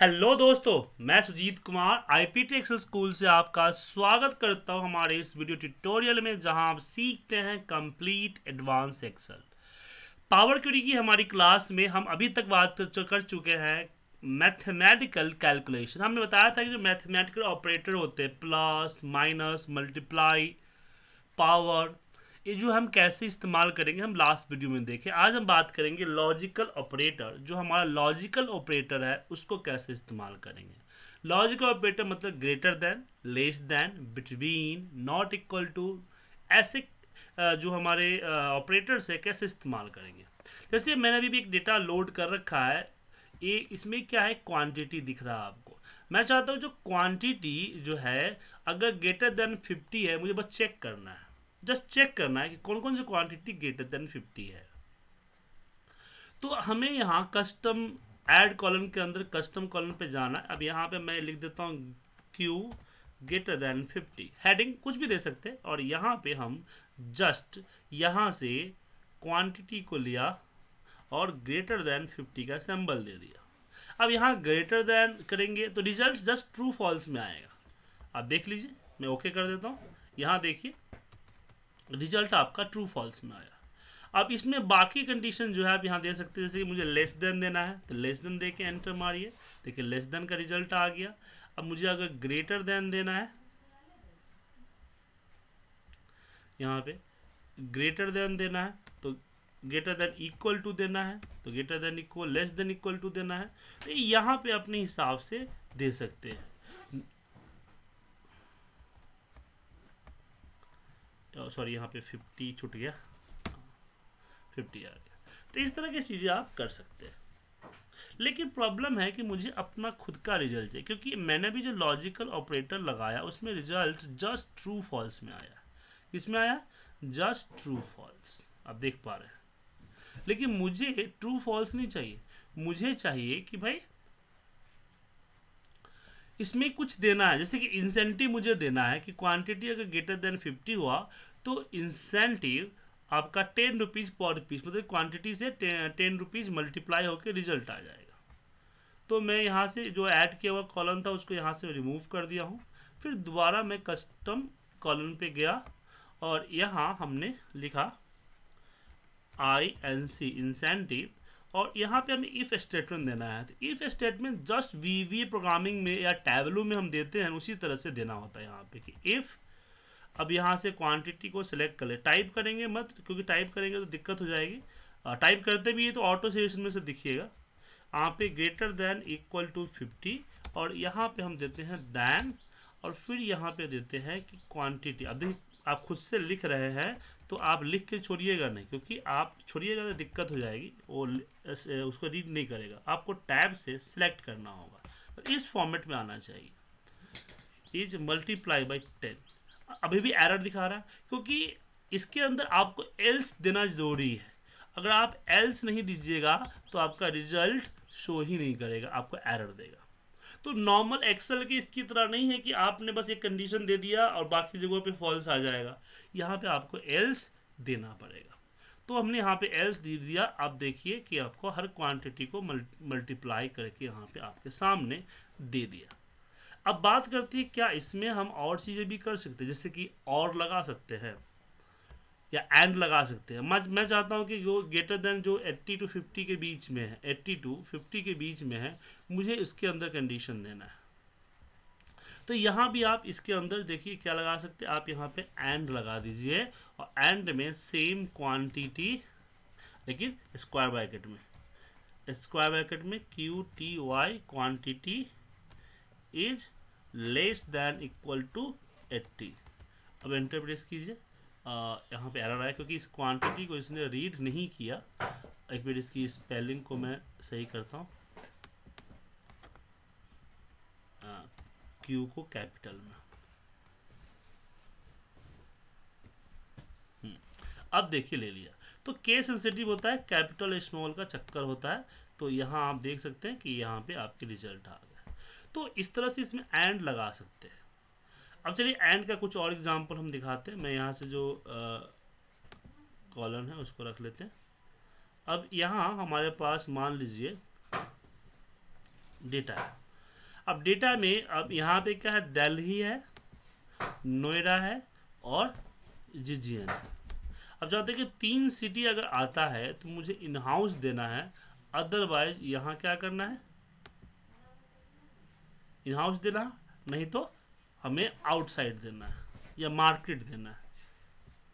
hello दोस्तों मैं Sujit Kumar I P Excel school से आपका स्वागत करता हूं हमारे इस वीडियो ट्यूटोरियल में जहां आप सीखते हैं complete advance Excel power query की हमारी क्लास में हम अभी तक बात तो कर चुके हैं मैथमेटिकल कैलकुलेशन हमने बताया था कि जो मैथमेटिकल ऑपरेटर होते हैं प्लस माइनस मल्टीप्लाई पावर ये जो हम कैसे इस्तेमाल करेंगे हम लास्ट वीडियो में देखें आज हम बात करेंगे लॉजिकल ऑपरेटर जो हमारा लॉजिकल ऑपरेटर है उसको कैसे इस्तेमाल करेंगे लॉजिकल ऑपरेटर मतलब greater than less than between not equal to ऐसे जो हमारे ऑपरेटर्स है कैसे इस्तेमाल करेंगे जैसे मैंने अभी भी एक डेटा लोड कर रखा है ये इसमें क्या है क्वांटिटी दिख रहा है आपको मैं चाहता हूँ जो क्वांटिटी जो है अगर ग्रेटर देन 50 है मुझे बस चेक करना है जस्ट चेक करना है कि कौन कौन सी क्वांटिटी ग्रेटर देन फिफ्टी है तो हमें यहाँ कस्टम ऐड कॉलम के अंदर कस्टम कॉलम पे जाना है अब यहाँ पे मैं लिख देता हूँ Q greater than fifty heading कुछ भी दे सकते हैं और यहाँ पे हम जस्ट यहाँ से क्वांटिटी को लिया और ग्रेटर देन फिफ्टी का सैम्बल दे दिया अब यहाँ ग्रेटर देन करेंगे तो रिजल्ट जस्ट ट्रू फॉल्स में आएगा आप देख लीजिए मैं ओके okay कर देता हूँ यहाँ देखिए रिजल्ट आपका ट्रू फॉल्स में आया अब इसमें बाकी कंडीशन जो है आप यहाँ दे सकते हैं जैसे कि मुझे लेस देन देना है तो लेस देन दे के एंटर मारिए देखिए लेस देन का रिजल्ट आ गया अब मुझे अगर ग्रेटर देन देना है यहाँ पे ग्रेटर देन देना है तो ग्रेटर देन इक्वल टू देना है तो greater than equal less than equal to देना है तो यहाँ पे अपने हिसाब से दे सकते हैं सॉरी यहाँ पे फिफ्टी छुट गया फिफ्टी आ गया तो इस तरह की चीज़ें आप कर सकते हैं लेकिन प्रॉब्लम है कि मुझे अपना खुद का रिजल्ट चाहिए क्योंकि मैंने भी जो लॉजिकल ऑपरेटर लगाया उसमें रिजल्ट जस्ट ट्रू फॉल्स में आया किसमें आया जस्ट ट्रू फॉल्स आप देख पा रहे हैं लेकिन मुझे ट्रू फॉल्स नहीं चाहिए मुझे चाहिए कि भाई इसमें कुछ देना है जैसे कि इंसेंटिव मुझे देना है कि क्वांटिटी अगर ग्रेटर देन 50 हुआ तो इंसेंटिव आपका टेन रुपीज़ पर पीस मतलब क्वांटिटी से टेन रुपीज़ मल्टीप्लाई होकर रिजल्ट आ जाएगा तो मैं यहाँ से जो ऐड किया हुआ कॉलम था उसको यहाँ से रिमूव कर दिया हूँ फिर दोबारा मैं कस्टम कॉलम पे गया और यहाँ हमने लिखा आई एन सी इंसेंटिव और यहाँ पे हमें इफ़ स्टेटमेंट देना है तो if statement just V V programming में या टैबलू में हम देते हैं उसी तरह से देना होता है यहाँ पे कि इफ़ अब यहाँ से क्वांटिटी को सिलेक्ट कर ले टाइप करेंगे मत क्योंकि टाइप करेंगे तो दिक्कत हो जाएगी टाइप करते भी है तो ऑटो सजेशन में से दिखिएगा यहाँ पे greater than equal to fifty और यहाँ पे हम देते हैं दैन और फिर यहाँ पे देते हैं कि क्वांटिटी अब देखिए आप खुद से लिख रहे हैं तो आप लिख के छोड़िएगा नहीं क्योंकि आप छोड़िएगा तो दिक्कत हो जाएगी वो उसको रीड नहीं करेगा आपको टैब से सिलेक्ट करना होगा तो इस फॉर्मेट में आना चाहिए इज मल्टीप्लाई बाई टेन अभी भी एरर दिखा रहा है क्योंकि इसके अंदर आपको एल्स देना ज़रूरी है अगर आप एल्स नहीं दीजिएगा तो आपका रिजल्ट शो ही नहीं करेगा आपको एरर देगा तो नॉर्मल एक्सेल की इसकी तरह नहीं है कि आपने बस एक कंडीशन दे दिया और बाकी जगहों पे फॉल्स आ जाएगा यहाँ पे आपको एल्स देना पड़ेगा तो हमने यहाँ पे एल्स दे दिया आप देखिए कि आपको हर क्वांटिटी को मल्टीप्लाई करके यहाँ पे आपके सामने दे दिया अब बात करते हैं क्या इसमें हम और चीज़ें भी कर सकते हैं जैसे कि और लगा सकते हैं या एंड लगा सकते हैं मैं मैं चाहता हूँ कि जो ग्रेटर देन जो 80 टू 50 के बीच में है 80 टू 50 के बीच में है मुझे इसके अंदर कंडीशन देना है तो यहाँ भी आप इसके अंदर देखिए क्या लगा सकते हैं आप यहाँ पे एंड लगा दीजिए और एंड में सेम क्वांटिटी लेकिन स्क्वायर ब्रैकेट में स्क्वायर ब्रैकेट में Q T Y quantity is less than equal to eighty अब एंटर प्रेस कीजिए यहाँ पे एरर आया क्योंकि इस क्वांटिटी को इसने रीड नहीं किया एक बार इसकी स्पेलिंग को मैं सही करता हूँ क्यू को कैपिटल में हम्म, अब देखिए ले लिया तो के सेंसिटिव होता है कैपिटल स्मॉल का चक्कर होता है तो यहाँ आप देख सकते हैं कि यहाँ पे आपके रिजल्ट आ गए तो इस तरह से इसमें एंड लगा सकते हैं अब चलिए एंड का कुछ और एग्जाम्पल हम दिखाते हैं मैं यहाँ से जो कॉलन है उसको रख लेते हैं अब यहाँ हमारे पास मान लीजिए डेटा है अब डेटा में अब यहाँ पे क्या है दिल्ली है नोएडा है और जिजियन है अब जानते हैं कि तीन सिटी अगर आता है तो मुझे इन हाउस देना है अदरवाइज यहाँ क्या करना है इन हाउस देना नहीं तो हमें आउटसाइड देना है या मार्केट देना है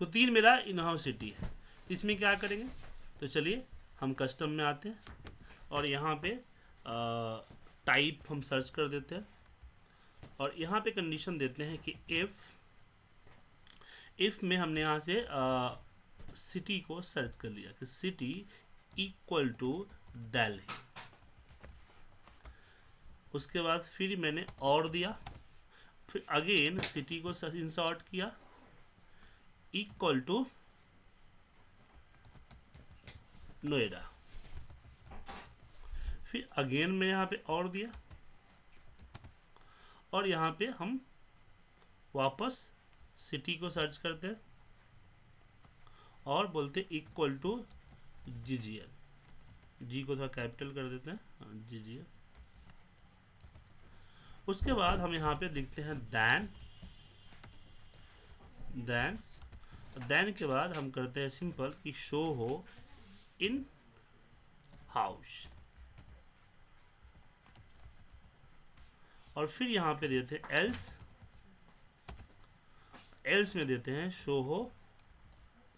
तो तीन मेरा इन हाउस सिटी है इसमें क्या करेंगे तो चलिए हम कस्टम में आते हैं और यहाँ पे टाइप हम सर्च कर देते हैं और यहाँ पे कंडीशन देते हैं कि इफ़ इफ़ में हमने यहाँ से सिटी को सर्च कर लिया कि सिटी इक्वल टू दिल्ली उसके बाद फिर मैंने और दिया फिर अगेन सिटी को इंसॉर्ट किया इक्वल टू नोएडा फिर अगेन मैं यहाँ पे और दिया और यहाँ पे हम वापस सिटी को सर्च करते हैं और बोलते equal to G G L G को थोड़ा कैपिटल कर देते हैं जी जी एल उसके बाद हम यहाँ पे लिखते हैं दैन दैन दैन के बाद हम करते हैं सिंपल कि शो हो इन हाउस और फिर यहाँ पे देते हैं एल्स एल्स में देते हैं शो हो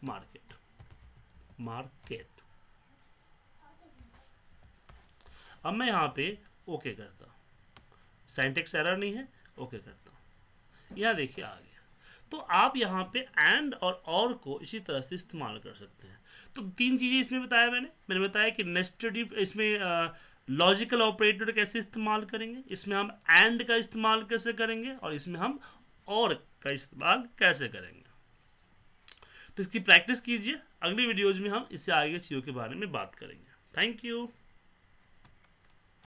मार्केट मार्केट अब मैं यहाँ पे ओके करता साइंटेक्स एरर नहीं है ओके करता हूँ यहाँ देखिए आ गया तो आप यहाँ पे एंड और और को इसी तरह से इस्तेमाल कर सकते हैं तो तीन चीज़ें इसमें बताया मैंने मैंने बताया कि नेस्टेड इसमें लॉजिकल ऑपरेटर कैसे इस्तेमाल करेंगे इसमें हम एंड का इस्तेमाल कैसे करेंगे और इसमें हम और का इस्तेमाल कैसे करेंगे तो इसकी प्रैक्टिस कीजिए अगली वीडियोज में हम इससे आगे चीज़ों के बारे में बात करेंगे थैंक यू